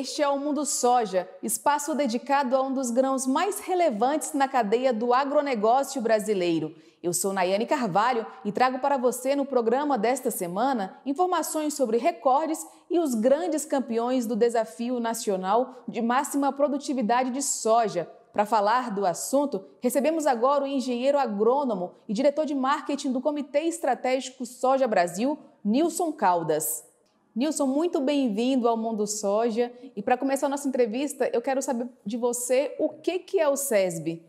Este é o Mundo Soja, espaço dedicado a um dos grãos mais relevantes na cadeia do agronegócio brasileiro. Eu sou Nayane Carvalho e trago para você no programa desta semana informações sobre recordes e os grandes campeões do Desafio Nacional de Máxima Produtividade de Soja. Para falar do assunto, recebemos agora o engenheiro agrônomo e diretor de marketing do Comitê Estratégico Soja Brasil, Nilson Caldas. Nilson, muito bem-vindo ao Mundo Soja. E para começar a nossa entrevista, eu quero saber de você o que, que é o SESB.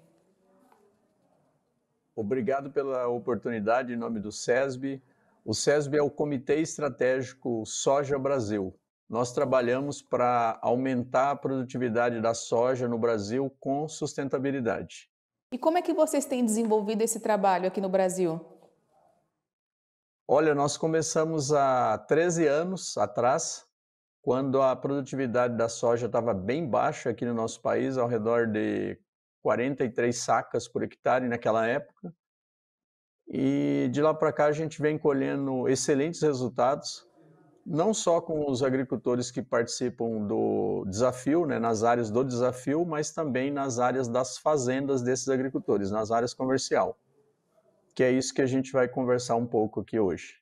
Obrigado pela oportunidade em nome do SESB. O SESB é o Comitê Estratégico Soja Brasil. Nós trabalhamos para aumentar a produtividade da soja no Brasil com sustentabilidade. E como é que vocês têm desenvolvido esse trabalho aqui no Brasil? Olha, nós começamos há 13 anos atrás, quando a produtividade da soja estava bem baixa aqui no nosso país, ao redor de 43 sacas por hectare naquela época. E de lá para cá a gente vem colhendo excelentes resultados, não só com os agricultores que participam do desafio, né, nas áreas do desafio, mas também nas áreas das fazendas desses agricultores, nas áreas comercial que é isso que a gente vai conversar um pouco aqui hoje.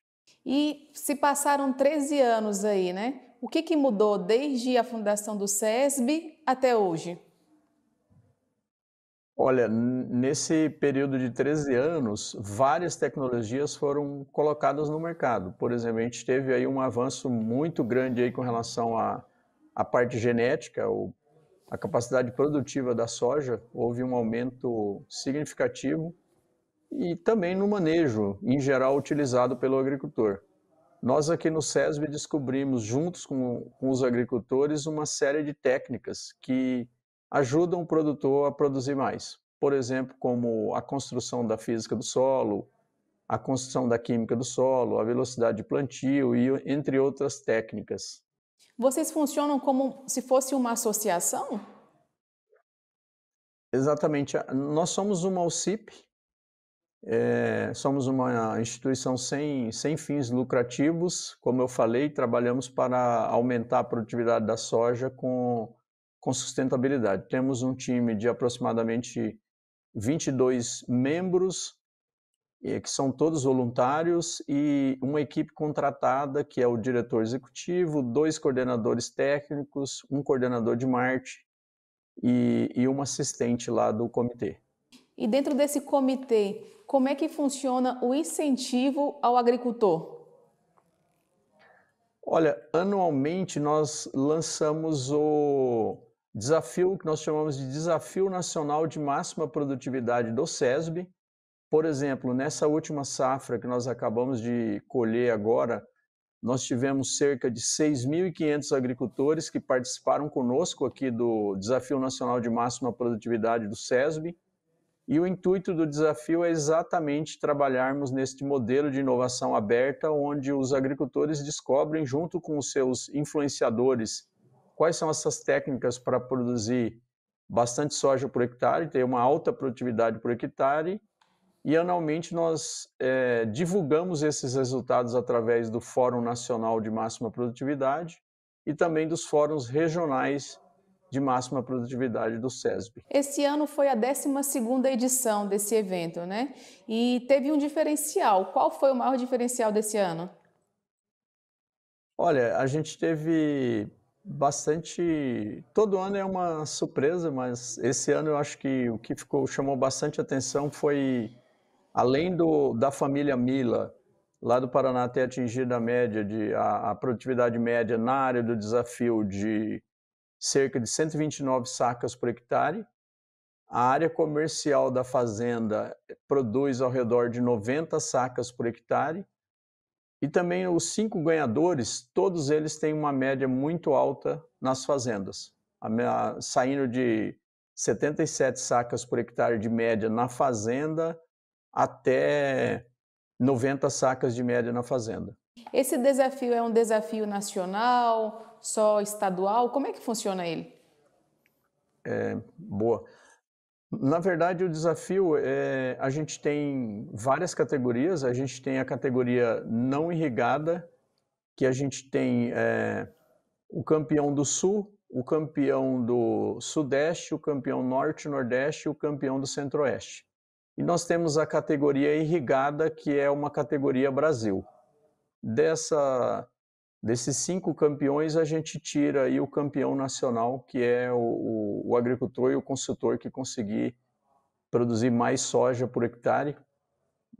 E se passaram 13 anos aí, né? O que, que mudou desde a fundação do SESB até hoje? Olha, nesse período de 13 anos, várias tecnologias foram colocadas no mercado. Por exemplo, a gente teve aí um avanço muito grande aí com relação à, à parte genética, ou a capacidade produtiva da soja, houve um aumento significativo e também no manejo, em geral, utilizado pelo agricultor. Nós aqui no SESB descobrimos, juntos com, com os agricultores, uma série de técnicas que ajudam o produtor a produzir mais. Por exemplo, como a construção da física do solo, a construção da química do solo, a velocidade de plantio e entre outras técnicas. Vocês funcionam como se fosse uma associação? Exatamente. Nós somos uma OCIP, é, somos uma instituição sem, sem fins lucrativos, como eu falei, trabalhamos para aumentar a produtividade da soja com, com sustentabilidade. Temos um time de aproximadamente 22 membros, que são todos voluntários, e uma equipe contratada, que é o diretor executivo, dois coordenadores técnicos, um coordenador de marketing e, e assistente lá do comitê. E dentro desse comitê, como é que funciona o incentivo ao agricultor? Olha, anualmente nós lançamos o desafio que nós chamamos de Desafio Nacional de Máxima Produtividade do SESB. Por exemplo, nessa última safra que nós acabamos de colher agora, nós tivemos cerca de 6.500 agricultores que participaram conosco aqui do Desafio Nacional de Máxima Produtividade do SESB. E o intuito do desafio é exatamente trabalharmos neste modelo de inovação aberta, onde os agricultores descobrem, junto com os seus influenciadores, quais são essas técnicas para produzir bastante soja por hectare, ter uma alta produtividade por hectare. E anualmente nós é, divulgamos esses resultados através do Fórum Nacional de Máxima Produtividade e também dos fóruns regionais de máxima produtividade do SESB. Esse ano foi a 12ª edição desse evento, né? E teve um diferencial. Qual foi o maior diferencial desse ano? Olha, a gente teve bastante. Todo ano é uma surpresa, mas esse ano eu acho que o que ficou chamou bastante atenção foi além do da família Mila lá do Paraná ter atingido a média de a, a produtividade média na área do desafio de cerca de 129 sacas por hectare. A área comercial da fazenda eh, produz ao redor de 90 sacas por hectare. E também os cinco ganhadores, todos eles têm uma média muito alta nas fazendas, saindo de 77 sacas por hectare de média na fazenda até 90 sacas de média na fazenda. Esse desafio é um desafio nacional, só estadual? Como é que funciona ele? É, boa. Na verdade, o desafio é a gente tem várias categorias. A gente tem a categoria não irrigada, que a gente tem é, o campeão do Sul, o campeão do Sudeste, o campeão Norte, Nordeste, e o campeão do Centro-Oeste. E nós temos a categoria irrigada, que é uma categoria Brasil dessa desses cinco campeões a gente tira aí o campeão nacional que é o, o agricultor e o consultor que conseguir produzir mais soja por hectare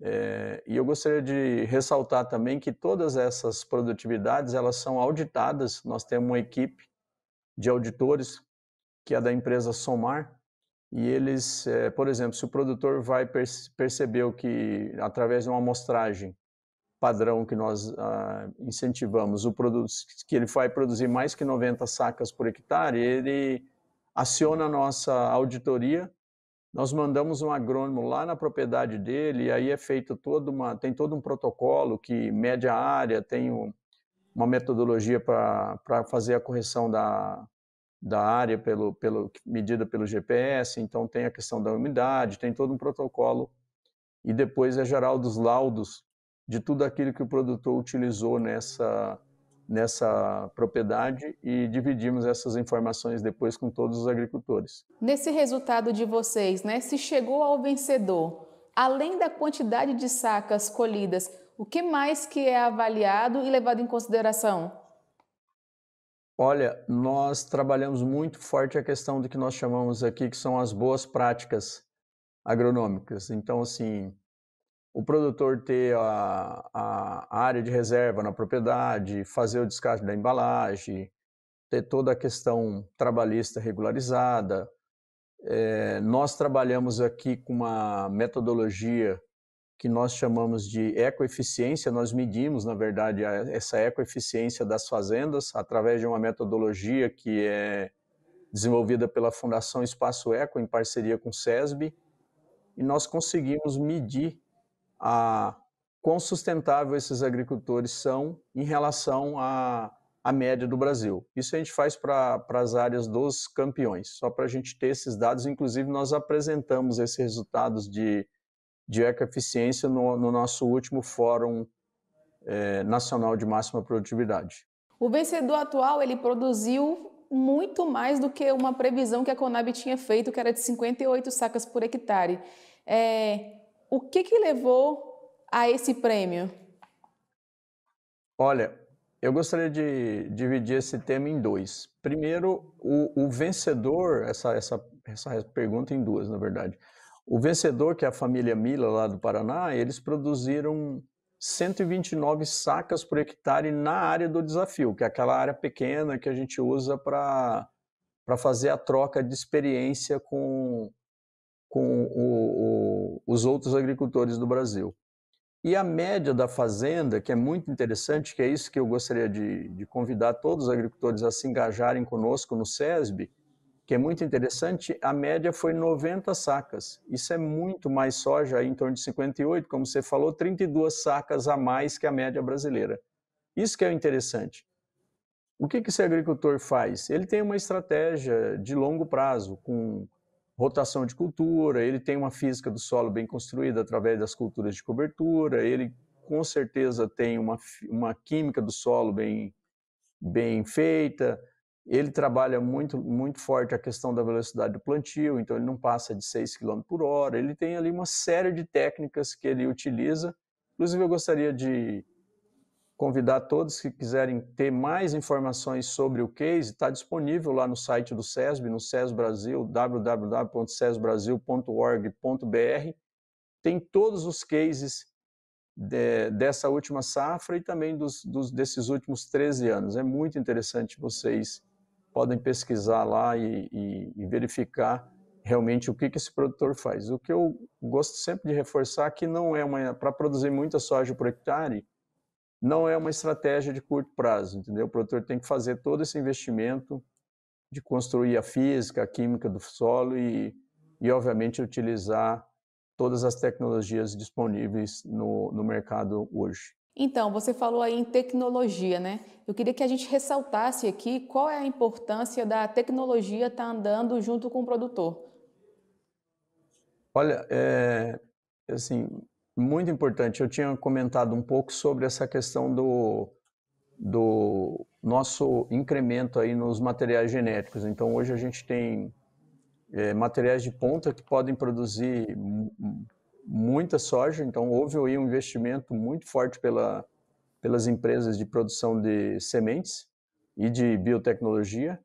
é, e eu gostaria de ressaltar também que todas essas produtividades elas são auditadas. Nós temos uma equipe de auditores que é da empresa Somar e eles, é, por exemplo, se o produtor vai perceber percebeu que através de uma amostragem padrão que nós ah, incentivamos, o produto que ele vai produzir mais que 90 sacas por hectare, ele aciona a nossa auditoria. Nós mandamos um agrônomo lá na propriedade dele, e aí é feito toda uma tem todo um protocolo que mede a área, tem um, uma metodologia para fazer a correção da, da área pelo, pelo medida pelo GPS, então tem a questão da umidade, tem todo um protocolo e depois é geral dos laudos de tudo aquilo que o produtor utilizou nessa, nessa propriedade e dividimos essas informações depois com todos os agricultores. Nesse resultado de vocês, né, se chegou ao vencedor, além da quantidade de sacas colhidas, o que mais que é avaliado e levado em consideração? Olha, nós trabalhamos muito forte a questão do que nós chamamos aqui que são as boas práticas agronômicas. Então, assim, o produtor ter a, a, área de reserva na propriedade, fazer o descarte da embalagem, ter toda a questão trabalhista regularizada. É, nós trabalhamos aqui com uma metodologia que nós chamamos de ecoeficiência, nós medimos, na verdade, essa ecoeficiência das fazendas através de uma metodologia que é desenvolvida pela Fundação Espaço Eco em parceria com o SESB, e nós conseguimos medir a quão sustentável esses agricultores são em relação à, à média do Brasil. Isso a gente faz para as áreas dos campeões, só para a gente ter esses dados. Inclusive, nós apresentamos esses resultados de, de ecoeficiência no, no nosso último Fórum é, Nacional de Máxima Produtividade. O vencedor atual ele produziu muito mais do que uma previsão que a Conab tinha feito, que era de 58 sacas por hectare. É, o que, que levou a esse prêmio? Olha, eu gostaria de dividir esse tema em dois. Primeiro, o, o vencedor, essa, essa, essa pergunta em duas, na verdade. O vencedor, que é a família Mila, lá do Paraná, eles produziram 129 sacas por hectare na área do desafio, que é aquela área pequena que a gente usa para fazer a troca de experiência com, com o, o, os outros agricultores do Brasil. E a média da fazenda, que é muito interessante, que é isso que eu gostaria de, de convidar todos os agricultores a se engajarem conosco no SESB, que é muito interessante, a média foi 90 sacas. Isso é muito mais soja, em torno de 58, como você falou, 32 sacas a mais que a média brasileira. Isso que é o interessante. O que esse agricultor faz? Ele tem uma estratégia de longo prazo, com rotação de cultura, ele tem uma física do solo bem construída através das culturas de cobertura, ele com certeza tem uma, uma química do solo bem, bem feita, ele trabalha muito, muito forte a questão da velocidade do plantio, então ele não passa de 6 km por hora, ele tem ali uma série de técnicas que ele utiliza. Inclusive, eu gostaria de convidar todos que quiserem ter mais informações sobre o case, está disponível lá no site do SESB, no SES Brasil, www.sesbrasil.org.br. Tem todos os cases de, dessa última safra e também dos, dos, desses últimos 13 anos. É muito interessante, vocês podem pesquisar lá e, e, e verificar realmente o que, que esse produtor faz. O que eu gosto sempre de reforçar é que não é uma... Para produzir muita soja por hectare, não é uma estratégia de curto prazo, entendeu? O produtor tem que fazer todo esse investimento de construir a física, a química do solo e, e obviamente, utilizar todas as tecnologias disponíveis no, no mercado hoje. Então, você falou aí em tecnologia, né? Eu queria que a gente ressaltasse aqui qual é a importância da tecnologia estar tá andando junto com o produtor. Olha, é, assim, muito importante. Eu tinha comentado um pouco sobre essa questão do, do nosso incremento aí nos materiais genéticos. Então, hoje a gente tem é, materiais de ponta que podem produzir muita soja. Então, houve aí um investimento muito forte pela, pelas empresas de produção de sementes e de biotecnologia.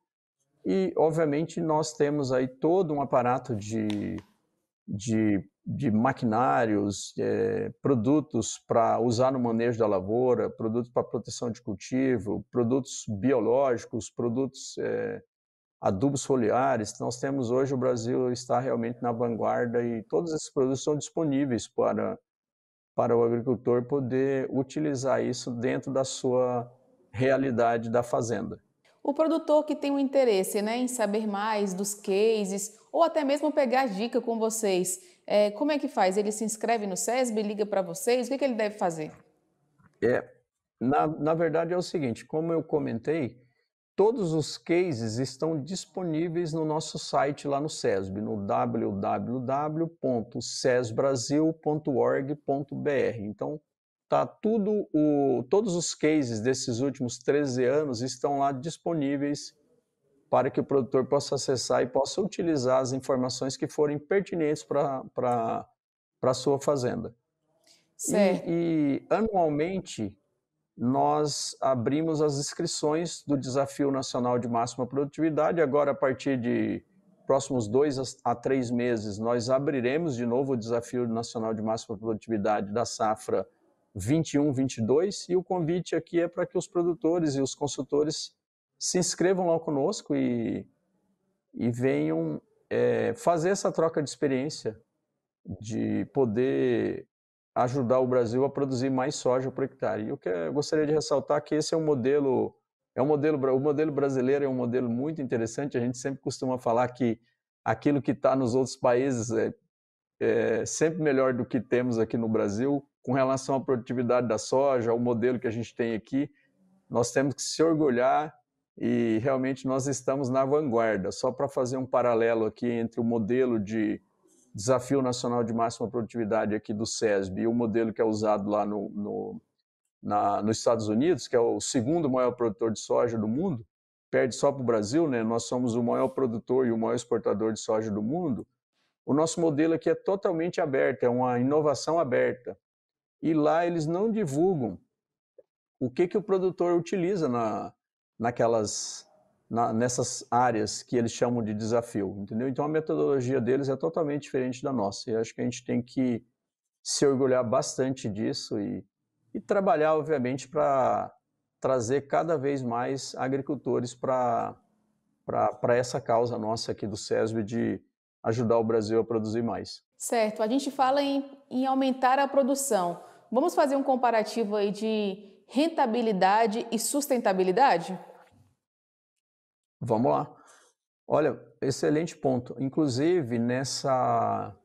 E, obviamente, nós temos aí todo um aparato de, de de maquinários, é, produtos para usar no manejo da lavoura, produtos para proteção de cultivo, produtos biológicos, produtos é, adubos foliares. Nós temos hoje o Brasil está realmente na vanguarda e todos esses produtos estão disponíveis para para o agricultor poder utilizar isso dentro da sua realidade da fazenda. O produtor que tem um interesse né, em saber mais dos cases ou até mesmo pegar dica com vocês, é, como é que faz? Ele se inscreve no SESB, liga para vocês? O que, que, ele deve fazer? É, na, na verdade é o seguinte, como eu comentei, todos os cases estão disponíveis no nosso site lá no SESB, no www.sesbrasil.org.br. Então, tá tudo o, todos os cases desses últimos 13 anos estão lá disponíveis para que o produtor possa acessar e possa utilizar as informações que forem pertinentes para a sua fazenda. Certo. E, e anualmente nós abrimos as inscrições do Desafio Nacional de Máxima Produtividade. Agora, a partir de próximos dois a três meses, nós abriremos de novo o Desafio Nacional de Máxima Produtividade da safra 21-22. E o convite aqui é para que os produtores e os consultores se inscrevam lá conosco e, e venham é, fazer essa troca de experiência, de poder ajudar o Brasil a produzir mais soja por hectare. E o que eu gostaria de ressaltar é que esse é um modelo, é um modelo, o modelo brasileiro é um modelo muito interessante. A gente sempre costuma falar que aquilo que está nos outros países é, é sempre melhor do que temos aqui no Brasil com relação à produtividade da soja, O modelo que a gente tem aqui. Nós temos que se orgulhar e realmente nós estamos na vanguarda. Só para fazer um paralelo aqui entre o modelo de Desafio Nacional de Máxima Produtividade aqui do SESB e o modelo que é usado lá no, no, na, nos Estados Unidos, que é o segundo maior produtor de soja do mundo, perde só para o Brasil, né? nós somos o maior produtor e o maior exportador de soja do mundo. O nosso modelo aqui é totalmente aberto, é uma inovação aberta. E lá eles não divulgam o que, que o produtor utiliza na, naquelas na, nessas áreas que eles chamam de desafio, entendeu? Então a metodologia deles é totalmente diferente da nossa e acho que a gente tem que se orgulhar bastante disso e, e trabalhar, obviamente, para trazer cada vez mais agricultores para essa causa nossa aqui do SESB de ajudar o Brasil a produzir mais. Certo, a gente fala em, em aumentar a produção. Vamos fazer um comparativo aí de rentabilidade e sustentabilidade? Vamos lá. Olha, excelente ponto. Inclusive, nessa,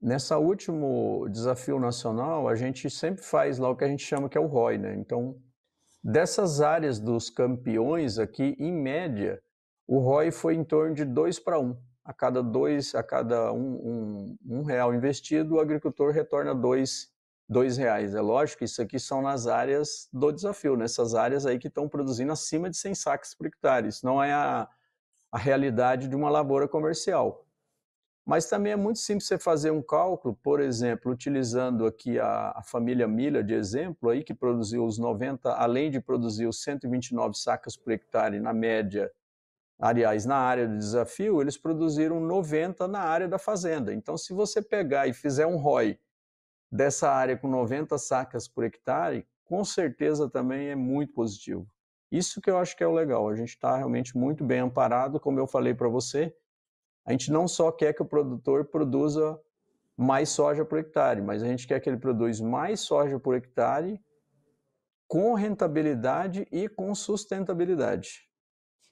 nessa último desafio nacional, a gente sempre faz lá o que a gente chama que é o ROI, né? Então, dessas áreas dos campeões aqui, em média, o ROI foi em torno de 2 para 1. A cada dois, a cada um, um, um real investido, o agricultor retorna dois dois reais. É lógico que isso aqui são nas áreas do desafio, nessas né? áreas aí que estão produzindo acima de 100 sacos por hectare. Isso não é a, a realidade de uma lavoura comercial. Mas também é muito simples você fazer um cálculo, por exemplo, utilizando aqui a, a família Milha de exemplo, aí que produziu os 90, além de produzir os 129 sacas por hectare na média, aliás, na área do desafio, eles produziram 90 na área da fazenda. Então, se você pegar e fizer um ROI dessa área com 90 sacas por hectare, com certeza também é muito positivo. Isso que eu acho que é o legal, a gente está realmente muito bem amparado, como eu falei para você, a gente não só quer que o produtor produza mais soja por hectare, mas a gente quer que ele produza mais soja por hectare com rentabilidade e com sustentabilidade.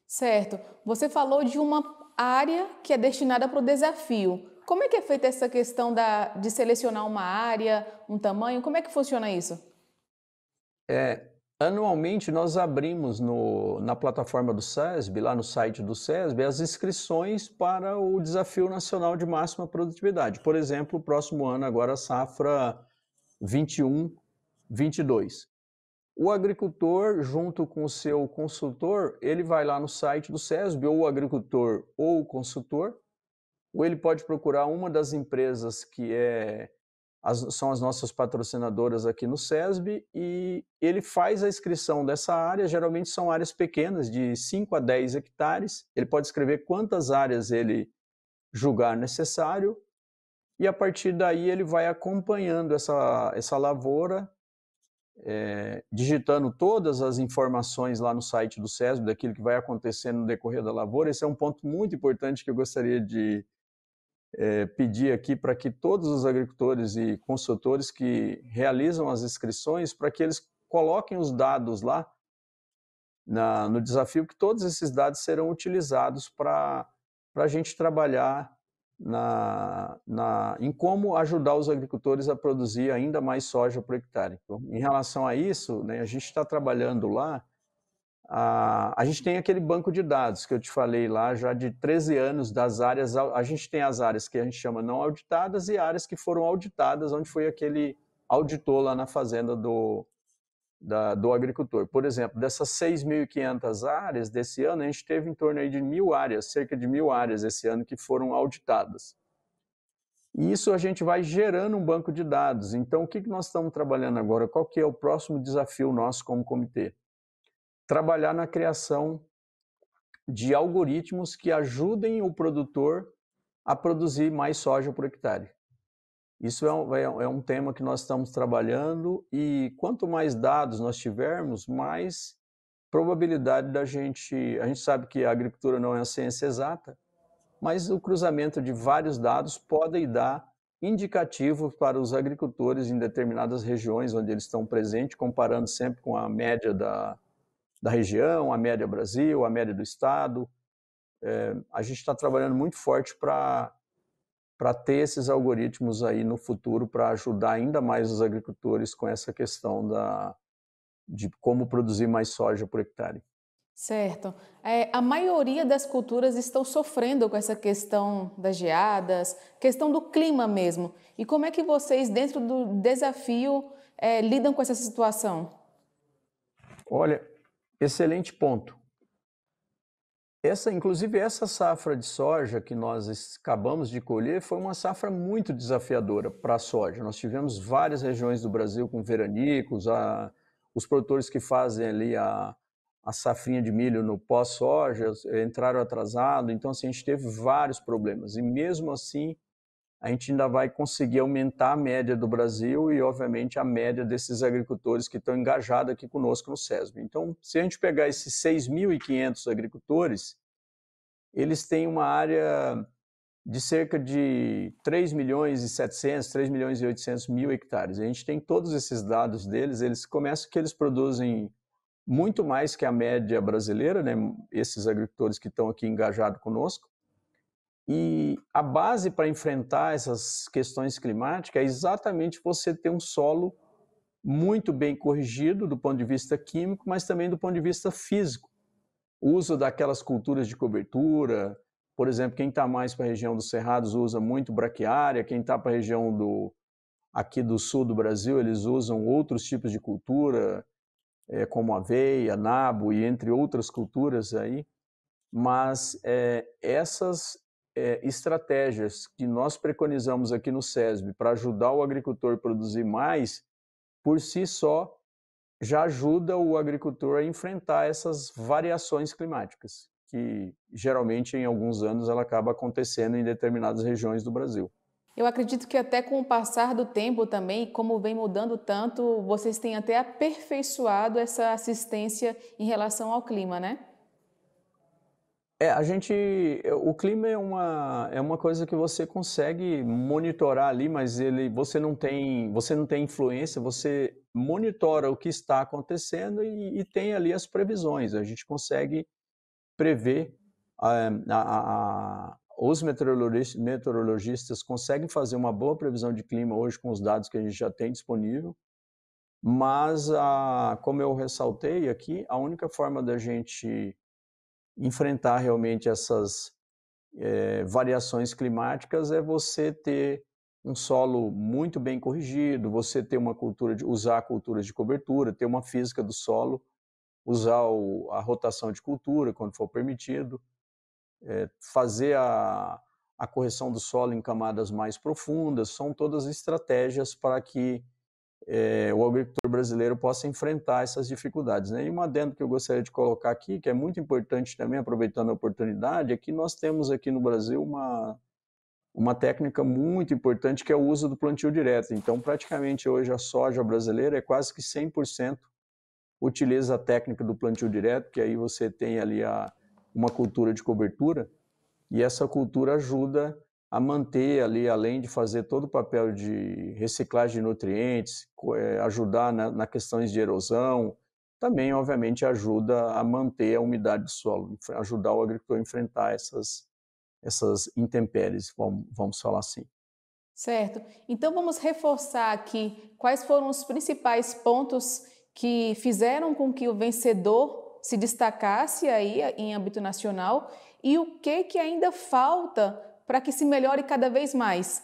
Certo. Você falou de uma área que é destinada para o desafio como é que é feita essa questão da, de selecionar uma área, um tamanho? Como é que funciona isso? É, anualmente nós abrimos no, na plataforma do SESB, lá no site do SESB, as inscrições para o Desafio Nacional de Máxima Produtividade. Por exemplo, o próximo ano agora safra 21, 22. O agricultor, junto com o seu consultor, ele vai lá no site do SESB, ou o agricultor ou o consultor, ou ele pode procurar uma das empresas que é, as, são as nossas patrocinadoras aqui no SESB e ele faz a inscrição dessa área, geralmente são áreas pequenas, de 5 a 10 hectares, ele pode escrever quantas áreas ele julgar necessário e a partir daí ele vai acompanhando essa, essa lavoura, é, digitando todas as informações lá no site do SESB, daquilo que vai acontecendo no decorrer da lavoura. Esse é um ponto muito importante que eu gostaria de é, pedir aqui para que todos os agricultores e consultores que realizam as inscrições, para que eles coloquem os dados lá na, no desafio, que todos esses dados serão utilizados para a gente trabalhar na, na, em como ajudar os agricultores a produzir ainda mais soja por hectare. Então, em relação a isso, né, a gente está trabalhando lá a, a gente tem aquele banco de dados que eu te falei lá já de 13 anos das áreas, a gente tem as áreas que a gente chama não auditadas e áreas que foram auditadas, onde foi aquele auditor lá na fazenda do, da, do agricultor. Por exemplo, dessas 6.500 áreas desse ano, a gente teve em torno aí de mil áreas, cerca de mil áreas esse ano que foram auditadas. E isso a gente vai gerando um banco de dados. Então, o que nós estamos trabalhando agora? Qual que é o próximo desafio nosso como comitê? trabalhar na criação de algoritmos que ajudem o produtor a produzir mais soja por hectare. Isso é, é um, é um, tema que nós estamos trabalhando e quanto mais dados nós tivermos, mais probabilidade da gente. A gente sabe que a agricultura não é a ciência exata, mas o cruzamento de vários dados pode dar indicativos para os agricultores em determinadas regiões onde eles estão presentes, comparando sempre com a média da, da região, a média Brasil, a média do Estado. É, a gente está trabalhando muito forte para para ter esses algoritmos aí no futuro para ajudar ainda mais os agricultores com essa questão da, de como produzir mais soja por hectare. Certo. É, a maioria das culturas estão sofrendo com essa questão das geadas, questão do clima mesmo. E como é que vocês, dentro do desafio, é, lidam com essa situação? Olha, Excelente ponto. Essa, inclusive, essa safra de soja que nós acabamos de colher foi uma safra muito desafiadora para a soja. Nós tivemos várias regiões do Brasil com veranicos, a, os produtores que fazem ali a, a safrinha de milho no pós-soja entraram atrasado, então assim, a gente teve vários problemas. E mesmo assim, a gente ainda vai conseguir aumentar a média do Brasil e, obviamente, a média desses agricultores que estão engajados aqui conosco no SESB. Então, se a gente pegar esses 6.500 agricultores, eles têm uma área de cerca de 3 milhões e 700, 3 milhões e 800 mil hectares. A gente tem todos esses dados deles, eles começam que eles produzem muito mais que a média brasileira, né? esses agricultores que estão aqui engajados conosco, e a base para enfrentar essas questões climáticas é exatamente você ter um solo muito bem corrigido do ponto de vista químico, mas também do ponto de vista físico. O uso daquelas culturas de cobertura, por exemplo, quem está mais para a região dos Cerrados usa muito braquiária, quem está para a região do, aqui do sul do Brasil, eles usam outros tipos de cultura, é, como aveia, nabo e entre outras culturas aí. Mas é, essas, é, estratégias que nós preconizamos aqui no SESB para ajudar o agricultor a produzir mais, por si só, já ajuda o agricultor a enfrentar essas variações climáticas, que geralmente em alguns anos ela acaba acontecendo em determinadas regiões do Brasil. Eu acredito que até com o passar do tempo também, como vem mudando tanto, vocês têm até aperfeiçoado essa assistência em relação ao clima, né? É, a gente. O clima é uma, é uma coisa que você consegue monitorar ali, mas ele, você não tem, você não tem influência, você monitora o que está acontecendo e, e tem ali as previsões. A gente consegue prever, eh, a, a, a, os meteorologistas, meteorologistas conseguem fazer uma boa previsão de clima hoje com os dados que a gente já tem disponível, mas, como eu ressaltei aqui, a única forma da gente enfrentar realmente essas é, variações climáticas é você ter um solo muito bem corrigido, você ter uma cultura de usar culturas de cobertura, ter uma física do solo, usar o, a rotação de cultura quando for permitido, é, fazer a, a correção do solo em camadas mais profundas, são todas estratégias para que é, o agricultor brasileiro possa enfrentar essas dificuldades. Né? E uma adendo que eu gostaria de colocar aqui, que é muito importante também, aproveitando a oportunidade, é que nós temos aqui no Brasil uma, uma técnica muito importante que é o uso do plantio direto. Então, praticamente hoje a soja brasileira é quase que 100% utiliza a técnica do plantio direto, que aí você tem ali a, uma cultura de cobertura, e essa cultura ajuda a manter ali, além de fazer todo o papel de reciclagem de nutrientes, é, ajudar na, na questões de erosão, também, obviamente, ajuda a manter a umidade do solo, ajudar o agricultor a enfrentar essas, essas intempéries, vamos, vamos falar assim. Certo. Então, vamos reforçar aqui quais foram os principais pontos que fizeram com que o vencedor se destacasse aí em âmbito nacional e o que, que ainda falta para que se melhore cada vez mais?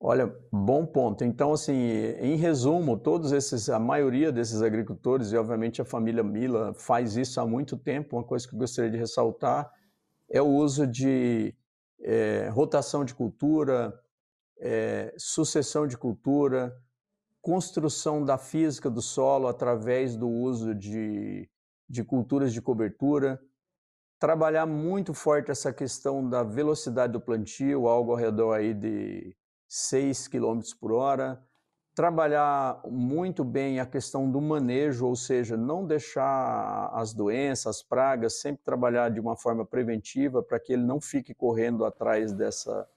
Olha, bom ponto. Então, assim, em resumo, todos esses, a maioria desses agricultores, e obviamente a família Mila faz isso há muito tempo, uma coisa que eu gostaria de ressaltar é o uso de é, rotação de cultura, é, sucessão de cultura, construção da física do solo através do uso de, de culturas de cobertura trabalhar muito forte essa questão da velocidade do plantio, algo ao redor aí de 6 km por hora. Trabalhar muito bem a questão do manejo, ou seja, não deixar as doenças, as pragas, sempre trabalhar de uma forma preventiva para que ele não fique correndo atrás dessa,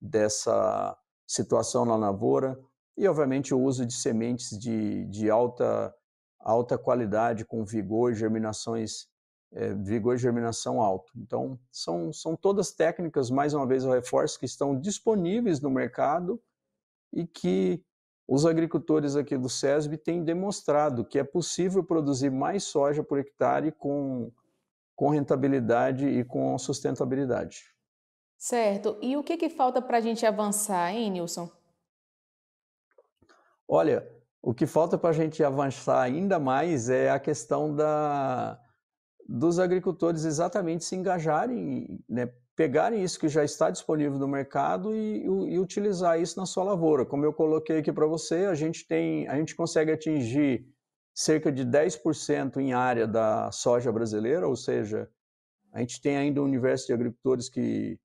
dessa situação na lavoura. E, obviamente, o uso de sementes de, de alta, alta qualidade, com vigor, germinações é, vigor de germinação alto. Então, são, são todas técnicas, mais uma vez eu reforço, que estão disponíveis no mercado e que os agricultores aqui do SESB têm demonstrado que é possível produzir mais soja por hectare com, com rentabilidade e com sustentabilidade. Certo. E o que, que falta para a gente avançar, hein, Nilson? Olha, o que falta para a gente avançar ainda mais é a questão da, dos agricultores exatamente se engajarem, né, pegarem isso que já está disponível no mercado e, e utilizar isso na sua lavoura. Como eu coloquei aqui para você, a gente tem, a gente consegue atingir cerca de 10% em área da soja brasileira, ou seja, a gente tem ainda um universo de agricultores que,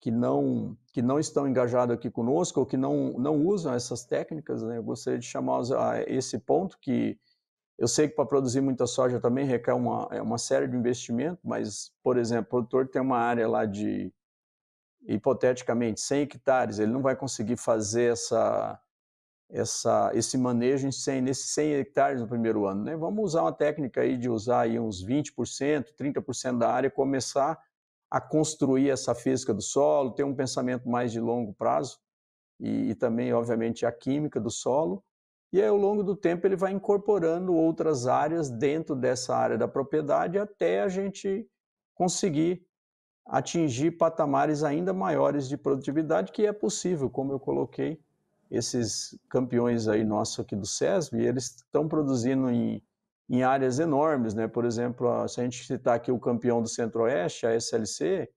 que, não, que não estão engajados aqui conosco ou que não, não usam essas técnicas. Né? Eu gostaria de chamar a esse ponto que eu sei que para produzir muita soja também requer uma, é uma série de investimento, mas, por exemplo, o produtor tem uma área lá de, hipoteticamente, 100 hectares, ele não vai conseguir fazer essa, essa, esse manejo em 100, nesses 100 hectares no primeiro ano. Né? Vamos usar uma técnica aí de usar aí uns 20%, 30% da área, começar a construir essa física do solo, ter um pensamento mais de longo prazo e, e também, obviamente, a química do solo e aí, ao longo do tempo, ele vai incorporando outras áreas dentro dessa área da propriedade até a gente conseguir atingir patamares ainda maiores de produtividade, que é possível, como eu coloquei, esses campeões aí nossos aqui do SESB, eles estão produzindo em, em áreas enormes, né? Por exemplo, se a gente citar aqui o campeão do Centro-Oeste, a SLC,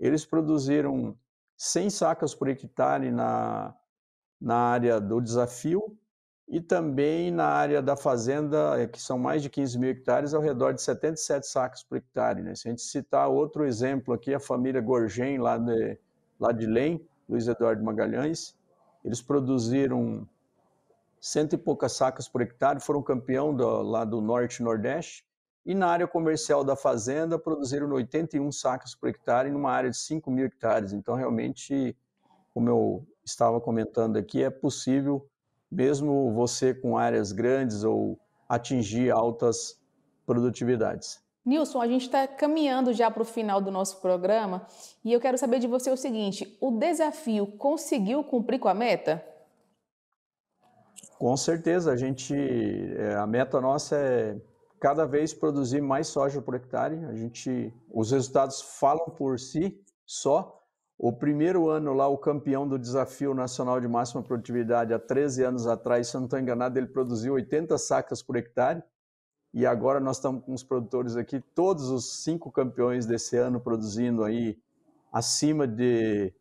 eles produziram 100 sacas por hectare na, na área do desafio, e também na área da fazenda, eh, que são mais de 15 mil hectares, ao redor de 77 sacos por hectare. Né? Se a gente citar outro exemplo aqui, a família Gorgem, lá de, lá de Lem, Luiz Eduardo Magalhães, eles produziram cento e poucas sacas por hectare, foram campeão do, lá do Norte e Nordeste, e na área comercial da fazenda produziram 81 sacas por hectare, numa área de 5 mil hectares. Então, realmente, como eu estava comentando aqui, é possível mesmo você com áreas grandes ou atingir altas produtividades. Nilson, a gente está caminhando já para o final do nosso programa e eu quero saber de você o seguinte: o desafio conseguiu cumprir com a meta? Com certeza, a gente é, a meta nossa é cada vez produzir mais soja por hectare. A gente os resultados falam por si só. O primeiro ano lá, o campeão do Desafio Nacional de Máxima Produtividade, há 13 anos atrás, se eu não estou enganado, ele produziu 80 sacas por hectare. E agora nós estamos com os produtores aqui, todos os cinco campeões desse ano produzindo aí acima de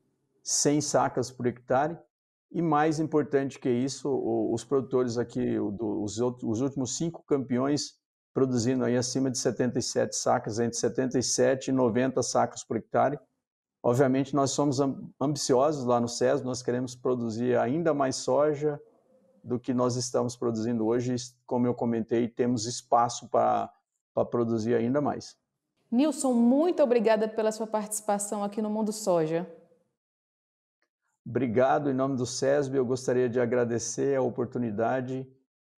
100 sacas por hectare. E mais importante que isso, os produtores aqui, os, os últimos cinco campeões produzindo aí acima de 77 sacas, entre 77 e 90 sacas por hectare Obviamente, nós somos ambiciosos lá no SESB, nós queremos produzir ainda mais soja do que nós estamos produzindo hoje. Como eu comentei, temos espaço para produzir ainda mais. Nilson, muito obrigada pela sua participação aqui no Mundo Soja. Obrigado em nome do SESB. Eu gostaria de agradecer a oportunidade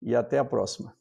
e até a próxima.